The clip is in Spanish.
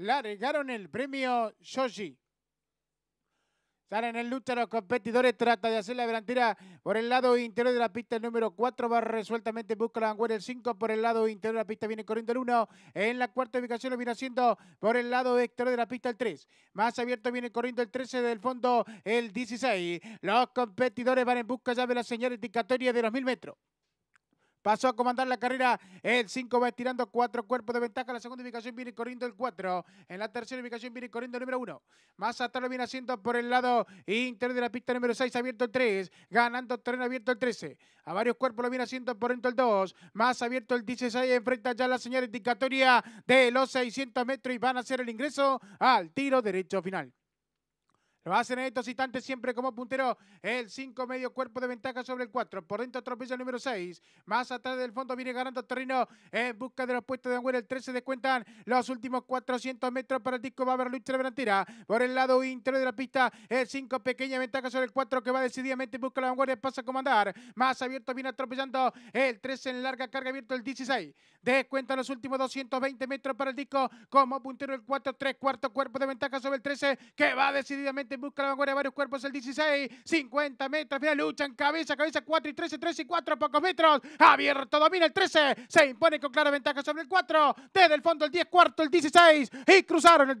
largaron el premio Shoji. Salen en lucha los competidores, trata de hacer la delantera por el lado interior de la pista, el número 4 va resueltamente, busca la vanguardia, el 5 por el lado interior de la pista, viene corriendo el 1, en la cuarta ubicación lo viene haciendo por el lado exterior de la pista el 3, más abierto viene corriendo el 13 del fondo el 16, los competidores van en busca ya de la señal indicatoria de los 1000 metros. Pasó a comandar la carrera. El 5 va tirando cuatro cuerpos de ventaja. La segunda ubicación viene corriendo el 4. En la tercera ubicación viene corriendo el número 1. Más atrás lo viene haciendo por el lado interno de la pista número 6. Abierto el 3. Ganando tren abierto el 13. A varios cuerpos lo viene haciendo por dentro el 2. Más abierto el 16. Enfrenta ya la señal indicatoria de los 600 metros y van a hacer el ingreso al tiro derecho final. Lo hacen en estos instantes siempre como puntero. El 5 medio cuerpo de ventaja sobre el 4. Por dentro atropella el número 6. Más atrás del fondo viene ganando terreno en busca de los puestos de vanguardia El 13 descuentan los últimos 400 metros para el disco. Va a haber lucha de delantera. Por el lado interior de la pista, el 5 pequeña ventaja sobre el 4 que va decididamente en busca de la vanguardia. Pasa a comandar. Más abierto viene atropellando el 13 en larga carga abierto el 16. Descuentan los últimos 220 metros para el disco. Como puntero el 4, 3 cuarto cuerpo de ventaja sobre el 13 que va decididamente busca la vanguardia, de varios cuerpos, el 16, 50 metros, lucha luchan, cabeza, cabeza, 4 y 13, 3 y 4, pocos metros, abierto, domina el 13, se impone con clara ventaja sobre el 4, desde el fondo el 10, cuarto, el 16, y cruzaron el